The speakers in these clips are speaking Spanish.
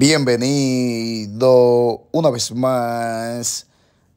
Bienvenido una vez más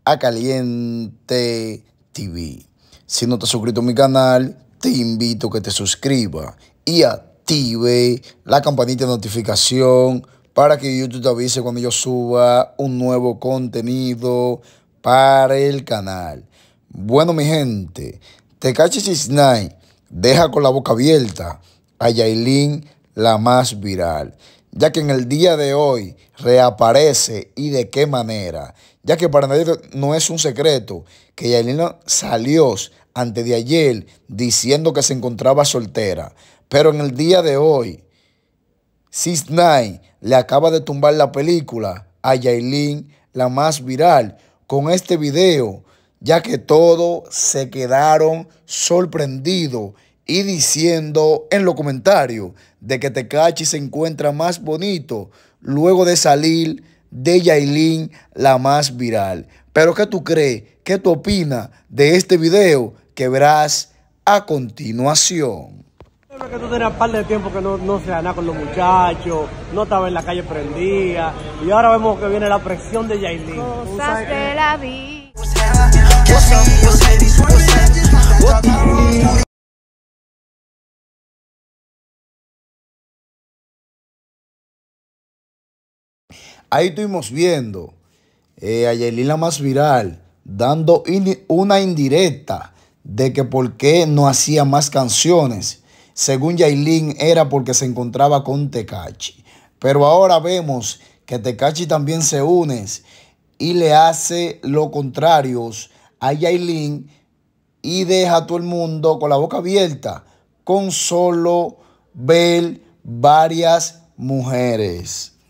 a Caliente TV. Si no te has suscrito a mi canal, te invito a que te suscribas y active la campanita de notificación para que YouTube te avise cuando yo suba un nuevo contenido para el canal. Bueno, mi gente, te Tekashi 69 deja con la boca abierta a Yailin la más viral ya que en el día de hoy reaparece y de qué manera, ya que para nadie no es un secreto que Yailina salió antes de ayer diciendo que se encontraba soltera, pero en el día de hoy, Sis le acaba de tumbar la película a Yailin, la más viral, con este video, ya que todos se quedaron sorprendidos y diciendo en los comentarios de que Tecachi se encuentra más bonito luego de salir de Yailin, la más viral. Pero ¿qué tú crees? ¿Qué tú opinas de este video que verás a continuación? que tú tenías un par de tiempo que no, no se ganaba con los muchachos, no estaba en la calle prendida, y ahora vemos que viene la presión de Yailin. Cosas de la vida. Ahí estuvimos viendo eh, a Yailin la más viral dando una indirecta de que por qué no hacía más canciones. Según Yailin era porque se encontraba con Tecachi. Pero ahora vemos que Tecachi también se une y le hace lo contrario a Yailin y deja a todo el mundo con la boca abierta con solo ver varias mujeres.